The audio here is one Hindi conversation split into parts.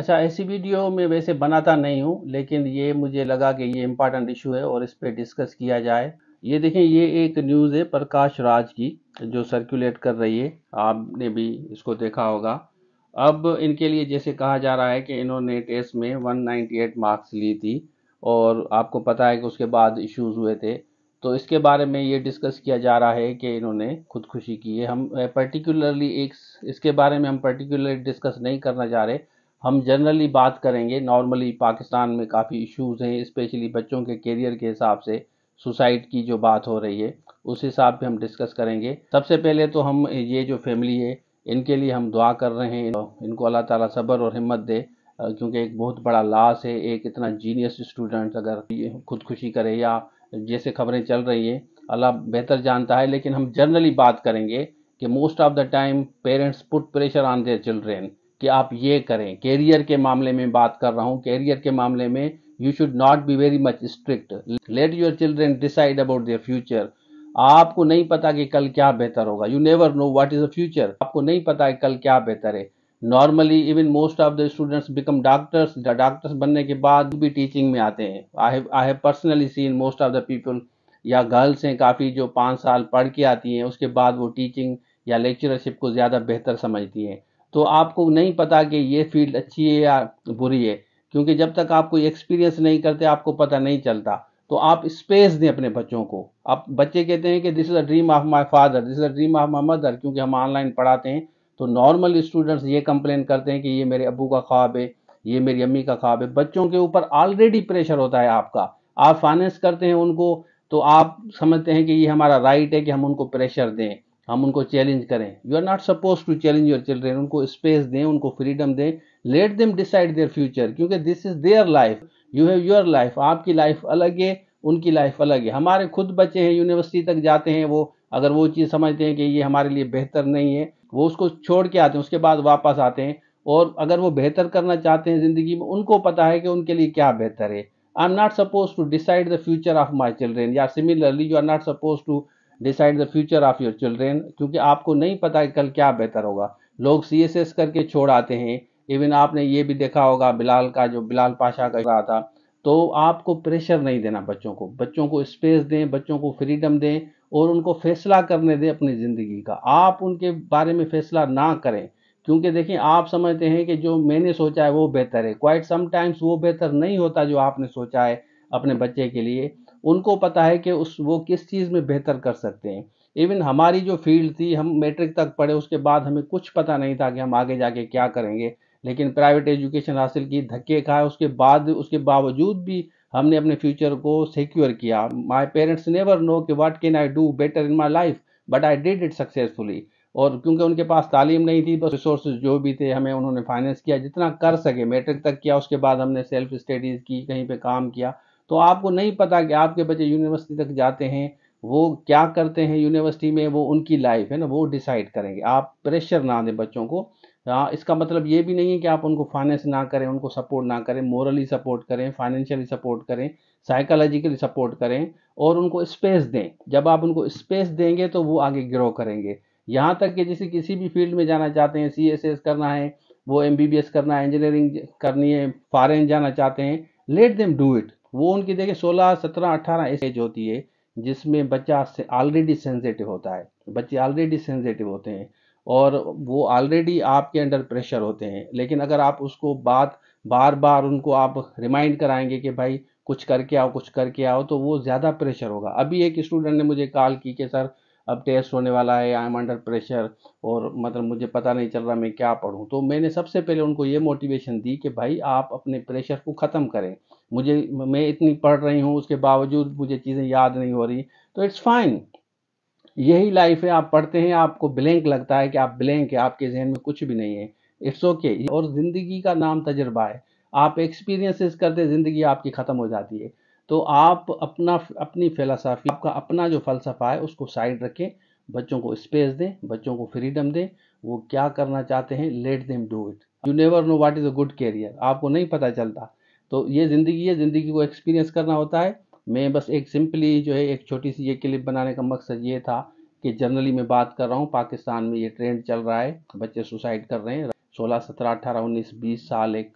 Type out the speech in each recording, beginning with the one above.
अच्छा ऐसी वीडियो में वैसे बनाता नहीं हूँ लेकिन ये मुझे लगा कि ये इम्पॉर्टेंट इशू है और इस पर डिस्कस किया जाए ये देखें ये एक न्यूज़ है प्रकाश राज की जो सर्कुलेट कर रही है आपने भी इसको देखा होगा अब इनके लिए जैसे कहा जा रहा है कि इन्होंने टेस्ट में 198 मार्क्स ली थी और आपको पता है कि उसके बाद इश्यूज हुए थे तो इसके बारे में ये डिस्कस किया जा रहा है कि इन्होंने खुदकुशी की है हम पर्टिकुलरली एक इसके बारे में हम पर्टिकुलरली डिस्कस नहीं करना चाह रहे हम जनरली बात करेंगे नॉर्मली पाकिस्तान में काफ़ी इश्यूज़ हैं स्पेशली बच्चों के करियर के हिसाब से सुसाइड की जो बात हो रही है उस हिसाब पे हम डिस्कस करेंगे सबसे पहले तो हम ये जो फैमिली है इनके लिए हम दुआ कर रहे हैं इनको अल्लाह ताला सब्र और हिम्मत दे क्योंकि एक बहुत बड़ा लाश है एक इतना जीनियस स्टूडेंट अगर खुदकुशी करे या जैसे खबरें चल रही हैं अल्लाह बेहतर जानता है लेकिन हम जनरली बात करेंगे कि most of the time parents put pressure on their children कि आप ये करें कैरियर के मामले में बात कर रहा हूँ कैरियर के मामले में you should not be very much strict let your children decide about their future आपको नहीं पता कि कल क्या बेहतर होगा you never know what is the future आपको नहीं पता कि कल क्या बेहतर है normally even most of the students become doctors doctors बनने के बाद भी टीचिंग में आते हैं I have personally seen most of the people या गर्ल्स हैं काफ़ी जो पाँच साल पढ़ के आती हैं उसके बाद वो टीचिंग या लेक्चरशिप को ज़्यादा बेहतर समझती हैं तो आपको नहीं पता कि ये फील्ड अच्छी है या बुरी है क्योंकि जब तक आप कोई एक्सपीरियंस नहीं करते आपको पता नहीं चलता तो आप स्पेस दें अपने बच्चों को आप बच्चे कहते हैं कि this is a dream of my father this is a dream of my mother क्योंकि हम ऑनलाइन पढ़ाते हैं तो नॉर्मल स्टूडेंट्स ये कंप्लेन करते हैं कि ये मेरे अबू का ख्वाब है ये मेरी अम्मी का ख्वाब है बच्चों के ऊपर ऑलरेडी प्रेशर होता है आपका आप फाइनेंस करते हैं उनको तो आप समझते हैं कि ये हमारा राइट है कि हम उनको प्रेशर दें हम उनको चैलेंज करें you are not suppose to challenge your children उनको स्पेस दें उनको फ्रीडम दें let them decide their future क्योंकि this is their life you have your life आपकी लाइफ अलग है उनकी लाइफ अलग है हमारे खुद बच्चे हैं यूनिवर्सिटी तक जाते हैं वो अगर वो चीज़ समझते हैं कि ये हमारे लिए बेहतर नहीं है वो उसको छोड़ के आते हैं उसके बाद वापस आते हैं और अगर वो बेहतर करना चाहते हैं ज़िंदगी में उनको पता है कि उनके लिए क्या बेहतर है I am not suppose to decide the future of my children या similarly you are not suppose to decide the future of your children क्योंकि आपको नहीं पता है कल क्या बेहतर होगा लोग सी एस एस करके छोड़ आते हैं इवन आपने ये भी देखा होगा बिलाल का जो बिलाल पाशा कर रहा था तो आपको प्रेशर नहीं देना बच्चों को बच्चों को स्पेस दें बच्चों को फ्रीडम दें और उनको फैसला करने दें अपनी ज़िंदगी का आप उनके बारे में फैसला ना करें क्योंकि देखिए आप समझते हैं कि जो मैंने सोचा है वो बेहतर है क्वाइट समटाइम्स वो बेहतर नहीं होता जो आपने सोचा है अपने बच्चे के लिए उनको पता है कि उस वो किस चीज़ में बेहतर कर सकते हैं इवन हमारी जो फील्ड थी हम मैट्रिक तक पढ़े उसके बाद हमें कुछ पता नहीं था कि हम आगे जाके क्या करेंगे लेकिन प्राइवेट एजुकेशन हासिल की धक्के खाए उसके बाद उसके बावजूद भी हमने अपने फ्यूचर को सिक्योर किया माई पेरेंट्स नेवर नो कि what can I do better in my life but I did it successfully और क्योंकि उनके पास तालीम नहीं थी बस रिसोर्स जो भी थे हमें उन्होंने फाइनेंस किया जितना कर सके मैट्रिक तक किया उसके बाद हमने सेल्फ स्टडीज़ की कहीं पे काम किया तो आपको नहीं पता कि आपके बच्चे यूनिवर्सिटी तक जाते हैं वो क्या करते हैं यूनिवर्सिटी में वो उनकी लाइफ है ना वो डिसाइड करेंगे आप प्रेशर ना दें बच्चों को हाँ इसका मतलब ये भी नहीं है कि आप उनको फाइनेंस ना करें उनको सपोर्ट ना करें मॉरली सपोर्ट करें फाइनेंशियली सपोर्ट करें साइकोलॉजिकली सपोर्ट करें और उनको स्पेस दें जब आप उनको स्पेस देंगे तो वो आगे ग्रो करेंगे यहाँ तक कि जैसे किसी भी फील्ड में जाना चाहते हैं सी एस एस करना है वो एम बी बी एस करना है इंजीनियरिंग करनी है फॉरेन जाना चाहते हैं लेट देम डू इट वो उनकी देखिए 16, 17, 18 ऐसी एज होती है जिसमें बच्चा से ऑलरेडी सेंसिटिव होता है बच्चे ऑलरेडी सेंसिटिव होते हैं और वो ऑलरेडी आपके अंडर प्रेशर होते हैं लेकिन अगर आप उसको बात बार बार उनको आप रिमाइंड कराएंगे कि भाई कुछ करके आओ कुछ करके आओ तो वो ज़्यादा प्रेशर होगा अभी एक स्टूडेंट ने मुझे कॉल की कि सर अब टेस्ट होने वाला है आई एम अंडर प्रेशर और मतलब मुझे पता नहीं चल रहा मैं क्या पढ़ूँ तो मैंने सबसे पहले उनको ये मोटिवेशन दी कि भाई आप अपने प्रेशर को ख़त्म करें मुझे मैं इतनी पढ़ रही हूँ उसके बावजूद मुझे चीज़ें याद नहीं हो रही तो इट्स फाइन यही लाइफ है आप पढ़ते हैं आपको ब्लैंक लगता है कि आप ब्लैंक है आपके जहन में कुछ भी नहीं है इट्स ओके okay. और ज़िंदगी का नाम तजर्बा है आप एक्सपीरियंसेस करते ज़िंदगी आपकी ख़त्म हो जाती है तो आप अपना अपनी फ़िलासाफ़ी आपका अपना जो फ़लसफ़ा है उसको साइड रखें बच्चों को स्पेस दें बच्चों को फ्रीडम दें वो क्या करना चाहते हैं let them do it you never know what is a good career आपको नहीं पता चलता तो ये ज़िंदगी है ज़िंदगी को एक्सपीरियंस करना होता है मैं बस एक सिंपली जो है एक छोटी सी ये क्लिप बनाने का मकसद ये था कि जनरली मैं बात कर रहा हूँ पाकिस्तान में ये ट्रेंड चल रहा है बच्चे सुसाइड कर रहे हैं सोलह सत्रह अठारह उन्नीस बीस साल एक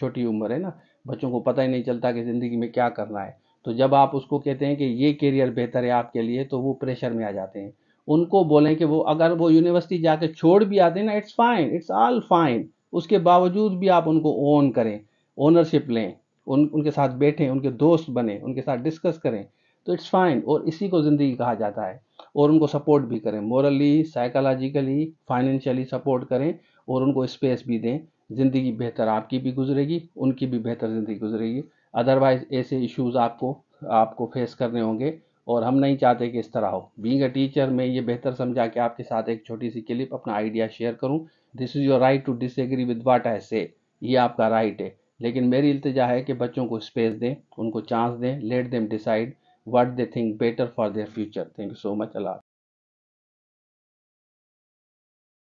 छोटी उम्र है ना बच्चों को पता ही नहीं चलता कि ज़िंदगी में क्या करना है तो जब आप उसको कहते हैं कि ये करियर बेहतर है आपके लिए तो वो प्रेशर में आ जाते हैं उनको बोलें कि वो अगर वो यूनिवर्सिटी जाके छोड़ भी आते हैं ना it's fine it's all fine उसके बावजूद भी आप उनको ओन करें ओनरशिप लें उन उनके साथ बैठें उनके दोस्त बने उनके साथ डिस्कस करें तो इट्स फाइन और इसी को ज़िंदगी कहा जाता है और उनको सपोर्ट भी करें मॉरली साइकोलॉजिकली फाइनेंशियली सपोर्ट करें और उनको स्पेस भी दें ज़िंदगी बेहतर आपकी भी गुजरेगी उनकी भी बेहतर ज़िंदगी गुजरेगी अदरवाइज ऐसे इश्यूज आपको आपको फेस करने होंगे और हम नहीं चाहते कि इस तरह हो बींग अ टीचर मैं ये बेहतर समझा कि आपके साथ एक छोटी सी क्लिप अपना आइडिया शेयर करूँ this is your right to disagree with what I say ये आपका राइट है लेकिन मेरी इल्तजा है कि बच्चों को स्पेस दें उनको चांस दें let them decide what they think better for their future thank you so much Allah